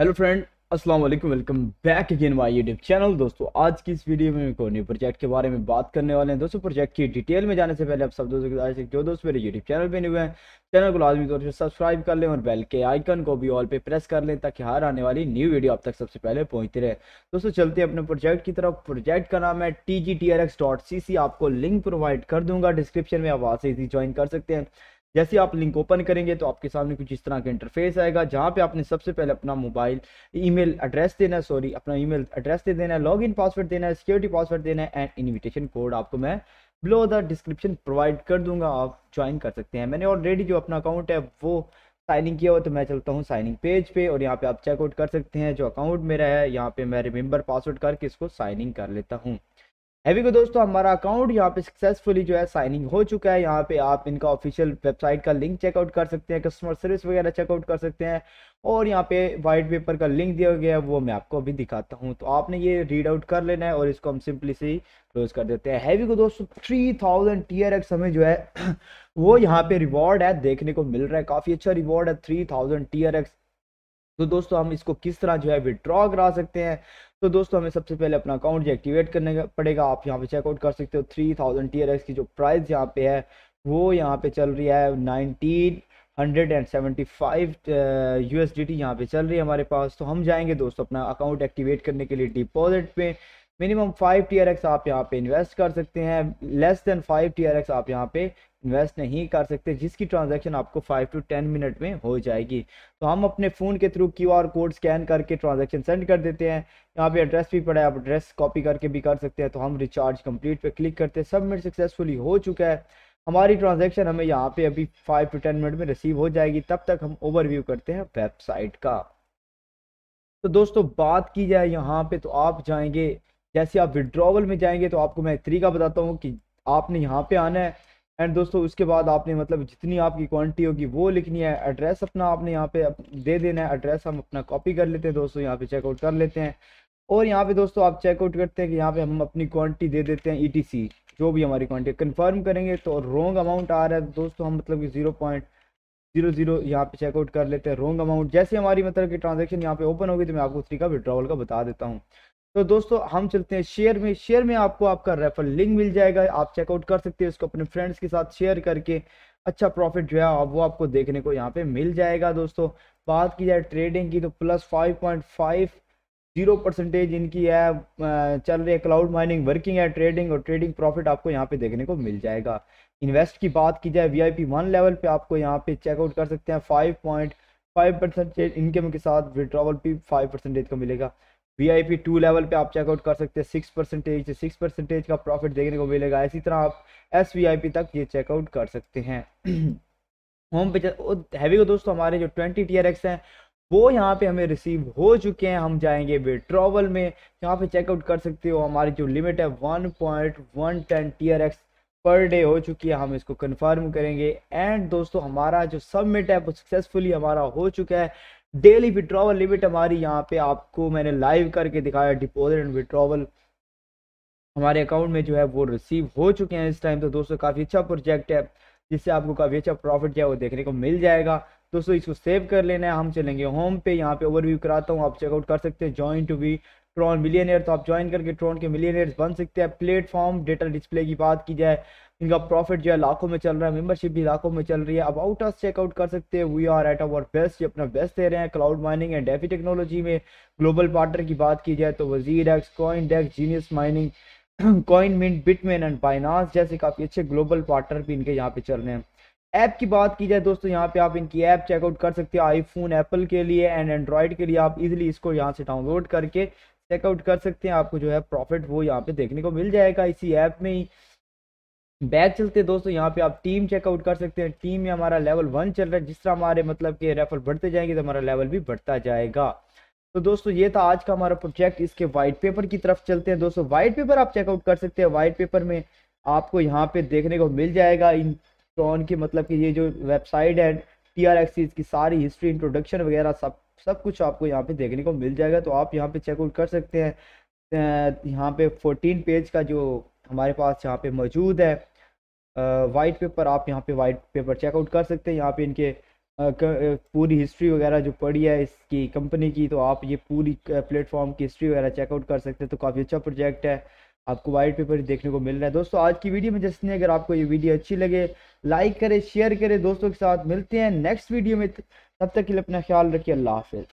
hello friend अस्सलाम वालेकुम welcome back again my YouTube channel दोस्तों आज की इस वीडियो में न्यू प्रोजेक्ट के बारे में बात करने वाले हैं दोस्तों प्रोजेक्ट की डिटेल में जाने से पहले आप सब दोस्तों के साथ जो दोस्त मेरे यूट्यूब चैनल पे हुए हैं चैनल को लाजमी तौर से सब्सक्राइब कर लें और बेल के आइकन को भी ऑल पे प्रेस कर लें ताकि हर आने वाली न्यू वीडियो आप तक सबसे पहले पहुंचती रहे दोस्तों चलते हैं अपने प्रोजेक्ट की तरफ प्रोजेक्ट का नाम है टी आपको लिंक प्रोवाइड कर दूंगा डिस्क्रिप्शन में आप वहाँ से इसी ज्वाइन कर सकते हैं जैसे आप लिंक ओपन करेंगे तो आपके सामने कुछ इस तरह का इंटरफेस आएगा जहाँ पे आपने सबसे पहले अपना मोबाइल ईमेल एड्रेस देना है सॉरी अपना ईमेल एड्रेस दे देना है लॉगिन पासवर्ड देना है सिक्योरिटी पासवर्ड देना है एंड इन्विटेशन कोड आपको मैं बिलो द डिस्क्रिप्शन प्रोवाइड कर दूंगा आप ज्वाइन कर सकते हैं मैंने ऑलरेडी जो अपना अकाउंट है वो साइन इन किया हो तो मैं चलता हूँ साइनिंग पेज पे और यहाँ पे आप चेकआउट कर सकते हैं जो अकाउंट मेरा है यहाँ पे मैं रिमेंबर पासवर्ड करके इसको साइन इन कर लेता हूँ हैवी को दोस्तों हमारा अकाउंट यहाँ पे सक्सेसफुली जो है साइनिंग हो चुका है यहाँ पे आप इनका ऑफिशियल वेबसाइट का लिंक चेकआउट कर सकते हैं कस्टमर सर्विस वगैरह चेकआउट कर सकते हैं और यहाँ पे वाइट पेपर का लिंक दिया गया है वो मैं आपको अभी दिखाता हूँ तो आपने ये रीड आउट कर लेना है और इसको हम सिंपली से क्लोज कर देते हैं हैवी को दोस्तों three thousand T R X हमें जो है वो यहाँ पे रिवॉर्ड है देखने को मिल रहा है काफ़ी अच्छा रिवॉर्ड है three thousand T R X तो दोस्तों हम इसको किस तरह जो है विड्रॉ करा सकते हैं तो दोस्तों हमें सबसे पहले अपना अकाउंट एक्टिवेट करने का पड़ेगा आप यहाँ पे चेकआउट कर सकते हो थ्री थाउजेंड टी की जो प्राइस यहाँ पे है वो यहाँ पे चल रही है nineteen hundred and seventy five U S D T यहाँ पे चल रही है हमारे पास तो हम जाएंगे दोस्तों अपना अकाउंट एक्टिवेट करने के लिए डिपॉजिट पे मिनिमम फाइव टी आप यहाँ पे इन्वेस्ट कर सकते हैं लेस देन फाइव टी आप यहाँ पे इन्वेस्ट नहीं कर सकते जिसकी ट्रांजैक्शन आपको फाइव टू टेन मिनट में हो जाएगी तो हम अपने फ़ोन के थ्रू क्यूआर कोड स्कैन करके ट्रांजैक्शन सेंड कर देते हैं यहाँ पे एड्रेस भी पड़ा है आप एड्रेस कॉपी करके भी कर सकते हैं तो हम रिचार्ज कंप्लीट पे क्लिक करते हैं सबमिट सक्सेसफुली हो चुका है हमारी ट्रांजेक्शन हमें यहाँ पे अभी फाइव टू टेन मिनट में रिसीव हो जाएगी तब तक हम ओवरव्यू करते हैं वेबसाइट का तो दोस्तों बात की जाए यहाँ पे तो आप जाएंगे जैसे आप विड्रॉवल में जाएंगे तो आपको मैं तरीका बताता हूँ कि आपने यहाँ पे आना है एंड दोस्तों उसके बाद आपने मतलब जितनी आपकी क्वांटिटी होगी वो लिखनी है एड्रेस अपना आपने यहाँ पे दे देना है एड्रेस हम अपना कॉपी कर लेते हैं दोस्तों यहाँ पे चेकआउट कर लेते हैं और यहाँ पे दोस्तों आप चेकआउट करते हैं कि यहाँ पे हम अपनी क्वांटिटी दे देते हैं ई e जो भी हमारी क्वान्टी कंफर्म करेंगे तो रॉन्ग अमाउंट आ रहा है दोस्तों हम मतलब कि जीरो पॉइंट जीरो जीरो यहाँ पे चेकआउट कर लेते हैं रोंग अमाउंट जैसे हमारी मतलब कि ट्रांजेक्शन यहाँ पे ओपन होगी तो मैं आपको उसी विड्रॉवल का बता देता हूँ तो दोस्तों हम चलते हैं शेयर में शेयर में आपको आपका रेफर लिंक मिल जाएगा आप चेकआउट कर सकते हैं उसको अपने फ्रेंड्स के साथ शेयर करके अच्छा प्रॉफिट जो है वो आपको देखने को यहाँ पे मिल जाएगा दोस्तों बात की जाए ट्रेडिंग की तो plus five point five zero percentage इनकी है चल रही है क्लाउड माइनिंग वर्किंग है ट्रेडिंग और ट्रेडिंग प्रॉफिट आपको यहाँ पे देखने को मिल जाएगा इन्वेस्ट की बात की जाए वीआईपी वन लेवल पे आपको यहाँ पे चेकआउट कर सकते हैं five point five percentage income के साथ विड्रॉवल भी फाइव परसेंटेज का मिलेगा V I P two level पे आप चेकआउट कर सकते हैं सिक्स परसेंटेज सिक्स परसेंटेज का प्रॉफिट देखने को मिलेगा इसी तरह आप एस वी आई पी तक ये चेकआउट कर सकते हैं होम पे हैवी को दोस्तों हमारे जो ट्वेंटी टी एक्स हैं वो यहाँ पे हमें रिसीव हो चुके हैं हम जाएंगे विड्रॉवल में यहाँ पे चेकआउट कर सकते हो हमारी जो लिमिट है one point one ten T R X per day हो चुकी है हम इसको कंफर्म करेंगे एंड दोस्तों हमारा जो सबमिट है वो सक्सेसफुली हमारा हो चुका है डेली विड्रॉवल लिमिट हमारी यहाँ पे आपको मैंने लाइव करके दिखाया डिपॉजिट एंड विड्रॉवल हमारे अकाउंट में जो है वो रिसीव हो चुके हैं इस टाइम तो दोस्तों काफ़ी अच्छा प्रोजेक्ट है जिससे आपको काफ़ी अच्छा प्रॉफिट जो है वो देखने को मिल जाएगा दोस्तों इसको सेव कर लेना है हम चलेंगे होम पे यहाँ पे ओवरव्यू कराता हूँ आप चेकआउट कर सकते हैं join to be Tron millionaire तो आप ज्वाइन करके ट्रॉन के मिलियनियर्स बन सकते हैं प्लेटफॉर्म डेटा डिस्प्ले की बात की जाए इनका प्रॉफिट जो है लाखों में चल रहा है मेंबरशिप भी लाखों में चल रही है अब आउट ऑफ चेकआउट कर सकते हैं we are at our best ये अपना बेस्ट दे रहे हैं cloud mining and DeFi technology में ग्लोबल पार्टनर की बात की जाए तो WazirX CoinDCX Genius Mining CoinMint Bitmain and Binance जैसे काफ़ी अच्छे ग्लोबल पार्टनर भी इनके यहाँ पे चल रहे हैं ऐप की बात की जाए दोस्तों यहाँ पे आप इनकी ऐप चेकआउट कर सकते हैं आईफोन एप्पल के लिए एंड एंड्रॉयड के लिए आप इजीली इसको यहाँ से डाउनलोड करके चेकआउट कर सकते हैं आपको जो है प्रॉफिट वो यहाँ पे देखने को मिल जाएगा इसी ऐप में ही बैग चलते हैं दोस्तों यहाँ पे आप टीम चेकआउट कर सकते हैं टीम में हमारा लेवल वन चल रहा है जिस तरह हमारे मतलब कि रेफर बढ़ते जाएंगे तो हमारा लेवल भी बढ़ता जाएगा तो दोस्तों ये था आज का हमारा प्रोजेक्ट इसके व्हाइट पेपर की तरफ चलते हैं दोस्तों व्हाइट पेपर आप चेकआउट कर सकते हैं व्हाइट पेपर में आपको यहाँ पे देखने को मिल जाएगा इन ट्रॉन की मतलब कि ये जो वेबसाइट है टी आर एक्स की सारी हिस्ट्री इंट्रोडक्शन वगैरह सब सब कुछ आपको यहाँ पे देखने को मिल जाएगा तो आप यहाँ पे चेकआउट कर सकते हैं यहाँ पे फोर्टीन पेज का जो हमारे पास यहाँ पे मौजूद है वाइट पेपर आप यहाँ पे वाइट पेपर चेकआउट कर सकते हैं यहाँ पे इनके पूरी हिस्ट्री वगैरह जो पड़ी है इसकी कंपनी की तो आप ये पूरी प्लेटफॉर्म की हिस्ट्री वगैरह चेकआउट कर सकते हैं तो काफ़ी अच्छा प्रोजेक्ट है आपको वाइट पेपर देखने को मिल रहा है दोस्तों आज की वीडियो में जैसे अगर आपको ये वीडियो अच्छी लगे लाइक करें शेयर करें दोस्तों के साथ मिलते हैं नेक्स्ट वीडियो में तब तक के लिए अपना ख्याल रखिए अल्लाह हाफिज़